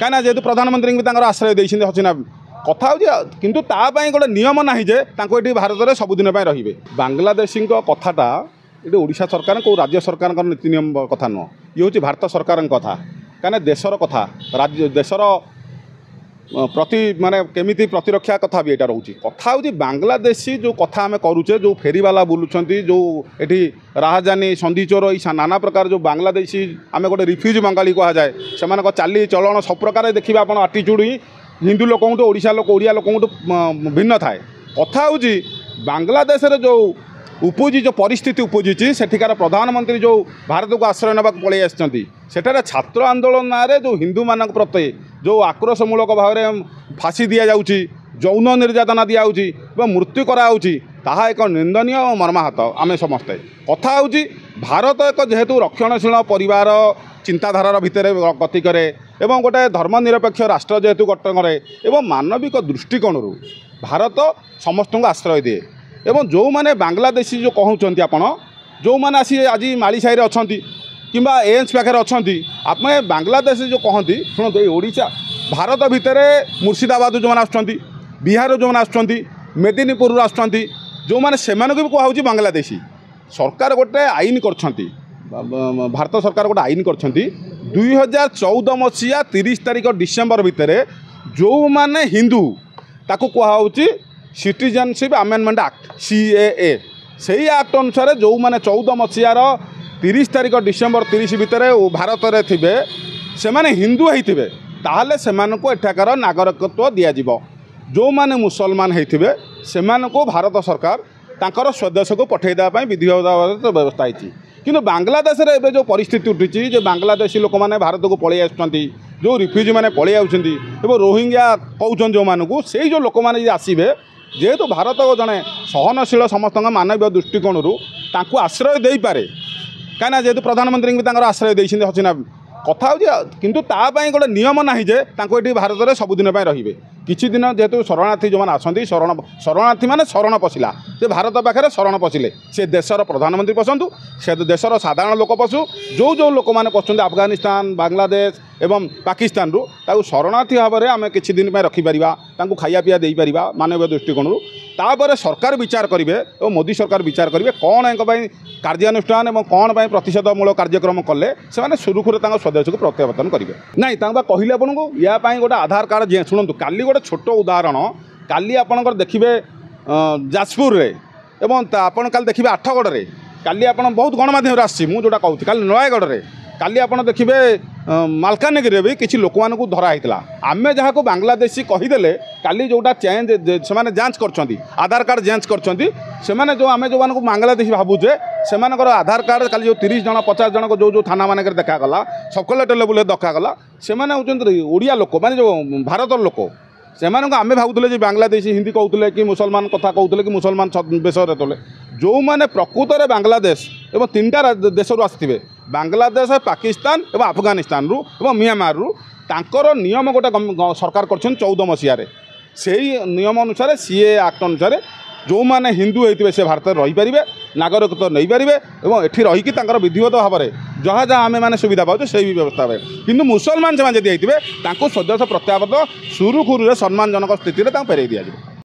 କାହିଁକିନା ଯେହେତୁ ପ୍ରଧାନମନ୍ତ୍ରୀଙ୍କୁ ବି ତାଙ୍କର ଆଶ୍ରୟ ଦେଇଛନ୍ତି ହସିନା କଥା ହେଉଛି କିନ୍ତୁ ତା ପାଇଁ ଗୋଟେ ନିୟମ ନାହିଁ ଯେ ତାଙ୍କୁ ଏଠି ଭାରତରେ ସବୁଦିନ ପାଇଁ ରହିବେ ବାଂଲାଦେଶୀଙ୍କ କଥାଟା ଏଠି ଓଡ଼ିଶା ସରକାର କେଉଁ ରାଜ୍ୟ ସରକାରଙ୍କର ନୀତି ନିୟମ କଥା ନୁହଁ ଇଏ ହେଉଛି ଭାରତ ସରକାରଙ୍କ କଥା କାହିଁକିନା ଦେଶର କଥା ଦେଶର প্রতি মানে কেমিতি প্রতিরক্ষা কথা বি এটা রয়েছে কথা হচ্ছে বাংলাদেশী যে কথা আমি করুছে যে ফেরিবালা বুলুচার যে এটি রাহাজানি সন্ধিচোর এই নানা প্রকার যে বাংলাদেশী আমি গোটে রিফ্ୟୁଜ ବଙ୍ଗାଳୀ କୁହାଯାଏ ସେମାନଙ୍କ ଚାଲି ଚଳଣ ସବୁ ପ୍ରକାର ଦେଖିବେ ଆପଣ ଆଟିଚ୍ୟୁଡ଼ ହିଁ ହିନ୍ଦୁ ଲୋକଙ୍କଠୁ ଓଡ଼ିଶା ଲୋକ ଓଡ଼ିଆ ଲୋକଙ୍କଠୁ ଭିନ୍ନ ଥାଏ କଥା ହେଉଛି ବାଂଲାଦେଶରେ ଯେଉଁ ଉପୁଜି ଯେଉଁ ପରିସ୍ଥିତି ଉପୁଜିଛି ସେଠିକାର ପ୍ରଧାନମନ୍ତ୍ରୀ ଯେଉଁ ଭାରତକୁ ଆଶ୍ରୟ ନେବାକୁ ପଳାଇ ଆସିଛନ୍ତି ସେଠାରେ ଛାତ୍ର ଆନ୍ଦୋଳନ ନାଁରେ ଯେଉଁ ହିନ୍ଦୁମାନଙ୍କ ପ୍ରତି ଯେଉଁ ଆକ୍ରୋଶମୂଳକ ଭାବରେ ଫାଶୀ ଦିଆଯାଉଛି ଯୌନ ନିର୍ଯାତନା ଦିଆହେଉଛି ଏବଂ ମୃତ୍ୟୁ କରାହେଉଛି ତାହା ଏକ ନିନ୍ଦନୀୟ ଓ ମର୍ମାହତ ଆମେ ସମସ୍ତେ କଥା ହେଉଛି ଭାରତ ଏକ ଯେହେତୁ ରକ୍ଷଣଶୀଳ ପରିବାର ଚିନ୍ତାଧାରାର ଭିତରେ ଗତି କରେ ଏବଂ ଗୋଟିଏ ଧର୍ମନିରପେକ୍ଷ ରାଷ୍ଟ୍ର ଯେହେତୁ ଗଠନ କରେ ଏବଂ ମାନବିକ ଦୃଷ୍ଟିକୋଣରୁ ଭାରତ ସମସ୍ତଙ୍କୁ ଆଶ୍ରୟ ଦିଏ ଏବଂ ଯେଉଁମାନେ ବାଂଲାଦେଶୀ ଯେଉଁ କହୁଛନ୍ତି ଆପଣ ଯେଉଁମାନେ ଆସି ଆଜି ମାଳିସାହିରେ ଅଛନ୍ତି কিংবা ଏମ୍ସ ପାଖରେ ଅଛନ୍ତି ଆମେ ବାଂଲାଦେଶ ଯେଉଁ କହନ୍ତି ଶୁଣନ୍ତୁ ଏଇ ଓଡ଼ିଶା ଭାରତ ଭିତରେ ମୁର୍ସିଦାବାଦରୁ ଯେଉଁମାନେ ଆସୁଛନ୍ତି ବିହାରରୁ ଯେଉଁମାନେ ଆସୁଛନ୍ତି ମେଦିନୀପୁରରୁ ଆସୁଛନ୍ତି ଯେଉଁମାନେ ସେମାନଙ୍କୁ ବି କୁହାହେଉଛି ବାଂଲାଦେଶୀ ସରକାର ଗୋଟେ ଆଇନ କରିଛନ୍ତି ଭାରତ ସରକାର ଗୋଟେ ଆଇନ କରିଛନ୍ତି ଦୁଇ ହଜାର ଚଉଦ ମସିହା ତିରିଶ ତାରିଖ ଡିସେମ୍ବର ଭିତରେ ଯେଉଁମାନେ ହିନ୍ଦୁ ତାକୁ କୁହାହେଉଛି ସିଟିଜେନସିପ୍ ଆମେଣ୍ଡମେଣ୍ଟ ଆକ୍ଟ ସିଏଏ ସେଇ ଆକ୍ଟ ଅନୁସାରେ ଯେଉଁମାନେ ଚଉଦ ମସିହାର তিরিশ তারিখ ডিসেম্বর তিরিশ ভিতরে ভারতরে থিবে সেমানে হিন্দু হইথিবে তাহলে সেমানকু এঠাকার নাগরিকত্ব দিয়াযিব ଯେଉଁମାନେ ମୁସଲମାନ ହେଇଥିବେ ସେମାନଙ୍କୁ ଭାରତ ସରକାର ତାଙ୍କର ସ୍ୱଦେଶକୁ ପଠାଇ ଦେବା ପାଇଁ ବିଧିବଦ୍ଧ ବ୍ୟବସ୍ଥା ହେଇଛି କିନ୍ତୁ ବାଂଲାଦେଶରେ ଏବେ ଯେଉଁ ପରିସ୍ଥିତି ଉଠିଛି ଯେ ବାଂଲାଦେଶୀ ଲୋକମାନେ ଭାରତକୁ ପଳେଇ ଆସୁଛନ୍ତି ଯେଉଁ ରିଫ୍ୟୁଜିମାନେ ପଳେଇ ଆସୁଛନ୍ତି ଏବଂ ରୋହିଙ୍ଗ୍ୟା କହୁଛନ୍ତି ଯେଉଁମାନଙ୍କୁ ସେଇ ଯେଉଁ ଲୋକମାନେ ଯଦି ଆସିବେ ଯେହେତୁ ଭାରତ ଜଣେ ସହନଶୀଳ ସମସ୍ତଙ୍କ ମାନବୀୟ ଦୃଷ୍ଟିକୋଣରୁ ତାଙ୍କୁ ଆଶ୍ରୟ ଦେଇପାରେ କାହିଁକିନା ଯେହେତୁ ପ୍ରଧାନମନ୍ତ୍ରୀଙ୍କୁ ତାଙ୍କର ଆଶ୍ରୟ ଦେଇଛନ୍ତି ହସିନା କଥା ହେଉଛି କିନ୍ତୁ ତା ପାଇଁ ଗୋଟେ ନିୟମ ନାହିଁ ଯେ ତାଙ୍କୁ ଏଠି ଭାରତରେ ସବୁଦିନ ପାଇଁ ରହିବେ কিছুদিন যেহেতু শরণার্থী যেমন আসতে শরণ শরণার্থী মানে শরণ পশিলা সে ভারত পাখে শরণ পশিলে সে দেশর প্রধানমন্ত্রী পশন্তু সে দেশর সাধারণ লোক পশু যে যে লোক মানে পশুছেন আফগানিস্তান বাংলাদেশ এবং পাকিস্তানরু তাকে শরণার্থী ভাবে আমি কিছুদিন রক্ষিপারা তাঁকু খাইয়া পিয়া দেইপারা মানব দৃষ্টিকোণর তাপরে সরকার বিচার করবে এবং মোদি সরকার বিচার করবে কণ এঙ্পাই কার্যানুষ্ঠান এবং কণ পাই প্রতিষেধমূলক কার্যক্রম কলে সে সুরুখুরে তাঁর স্বদেশকে প্রত্যাবর্তন করবে না তাঁর বা কহিলে আপনার ইয়াপাই গোটে আধার কার্ড শুণু কালি গোটে ଗୋଟେ ଛୋଟ ଉଦାହରଣ କାଲି ଆପଣଙ୍କର ଦେଖିବେ ଯାଜପୁରରେ ଏବଂ ଆପଣ କାଲି ଦେଖିବେ ଆଠଗଡ଼ରେ କାଲି ଆପଣ ବହୁତ ଗଣମାଧ୍ୟମରେ ଆସିଛି ମୁଁ ଯେଉଁଟା କହୁଛି କାଲି ନୟାଗଡ଼ରେ କାଲି ଆପଣ ଦେଖିବେ ମାଲକାନଗିରିରେ ବି କିଛି ଲୋକମାନଙ୍କୁ ଧରା ହେଇଥିଲା ଆମେ ଯାହାକୁ ବାଂଲାଦେଶୀ କହିଦେଲେ କାଲି ଯେଉଁଟା ଚେଞ୍ଜ ସେମାନେ ଯାଞ୍ଚ କରୁଛନ୍ତି ଆଧାର କାର୍ଡ଼ ଯାଞ୍ଚ କରୁଛନ୍ତି ସେମାନେ ଯେଉଁ ଆମେ ଯେଉଁମାନଙ୍କୁ ବାଂଲାଦେଶୀ ଭାବୁଛେ ସେମାନଙ୍କର ଆଧାର କାର୍ଡ଼ କାଲି ଯେଉଁ ତିରିଶ ଜଣ ପଚାଶ ଜଣଙ୍କ ଯେଉଁ ଯେଉଁ ଥାନାମାନଙ୍କରେ ଦେଖାଗଲା ସବକଲେକ୍ଟର ଲେବୁଲରେ ଦେଖାଗଲା ସେମାନେ ହେଉଛନ୍ତି ଓଡ଼ିଆ ଲୋକ ମାନେ ଯେଉଁ ଭାରତର ଲୋକ ସେମାନଙ୍କୁ ଆମେ ଭାବୁଥିଲେ ଯେ ବାଂଲାଦେଶୀ ହିନ୍ଦୀ କହୁଥିଲେ କି ମୁସଲମାନ କଥା କହୁଥିଲେ କି ମୁସଲମାନ ବେଶରେ ତଳେ ଯେଉଁମାନେ ପ୍ରକୃତରେ ବାଂଲାଦେଶ ଏବଂ ତିନିଟା ଦେଶରୁ ଆସିଥିବେ ବାଂଲାଦେଶ ପାକିସ୍ତାନ ଏବଂ ଆଫଗାନିସ୍ତାନରୁ ଏବଂ ମିଆଁମାରରୁ ତାଙ୍କର ନିୟମ ଗୋଟେ ସରକାର କରିଛନ୍ତି ଚଉଦ ମସିହାରେ ସେଇ ନିୟମ ଅନୁସାରେ ସିଏ ଆକ୍ଟ ଅନୁସାରେ ଯେଉଁମାନେ ହିନ୍ଦୁ ହେଇଥିବେ ସେ ଭାରତରେ ରହିପାରିବେ ନାଗରିକତ୍ୱ ନେଇପାରିବେ ଏବଂ ଏଠି ରହିକି ତାଙ୍କର ବିଧିବଦ୍ଧ ଭାବରେ ଯାହା ଯାହା ଆମେମାନେ ସୁବିଧା ପାଉଛେ ସେଇ ବି ବ୍ୟବସ୍ଥା ହୁଏ କିନ୍ତୁ ମୁସଲମାନ ସେମାନେ ଯଦି ହେଇଥିବେ ତାଙ୍କୁ ସ୍ୱଦେଶ ପ୍ରତ୍ୟାବର୍ତ୍ତ ସୁରୁଖୁରୁରେ ସମ୍ମାନଜନକ ସ୍ଥିତିରେ ତାଙ୍କୁ ଫେରାଇ ଦିଆଯିବ